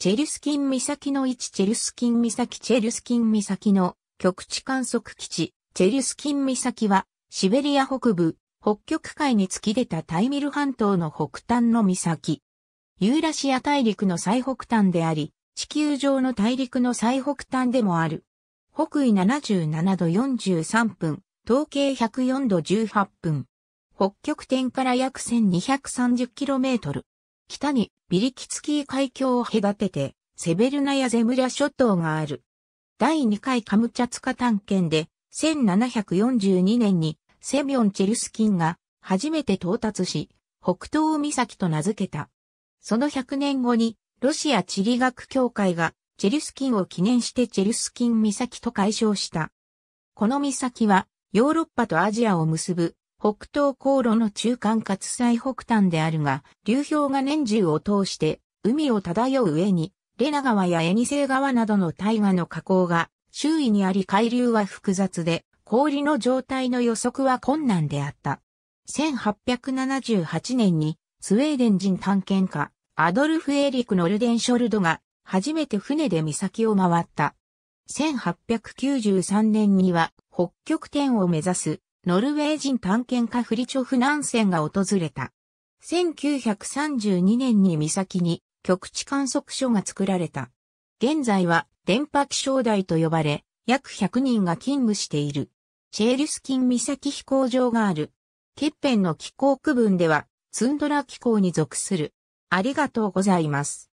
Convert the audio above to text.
チェルスキン岬の位置チェルスキン岬チェルスキン岬の極地観測基地チェルスキン岬はシベリア北部北極海に突き出たタイミル半島の北端の岬。ユーラシア大陸の最北端であり、地球上の大陸の最北端でもある。北緯77度43分、統計104度18分。北極点から約 1230km。北にビリキツキー海峡を隔てて、セベルナやゼムリャ諸島がある。第2回カムチャツカ探検で、1742年にセミョン・チェルスキンが初めて到達し、北東岬と名付けた。その100年後に、ロシア地理学協会がチェルスキンを記念してチェルスキン岬と解消した。この岬は、ヨーロッパとアジアを結ぶ北東航路の中間かつ最北端であるが、流氷が年中を通して海を漂う上に、レナ川やエニセイ川などの大河の河口が周囲にあり海流は複雑で、氷の状態の予測は困難であった。1878年にスウェーデン人探検家、アドルフ・エリク・ノルデンショルドが初めて船で岬を回った。1893年には北極点を目指すノルウェー人探検家フリチョフ・ナンセンが訪れた。1932年に岬に局地観測所が作られた。現在は電波気象台と呼ばれ、約100人が勤務している。チェールスキン岬飛行場がある。ケッペンの気候区分では、ツンドラ気候に属する。ありがとうございます。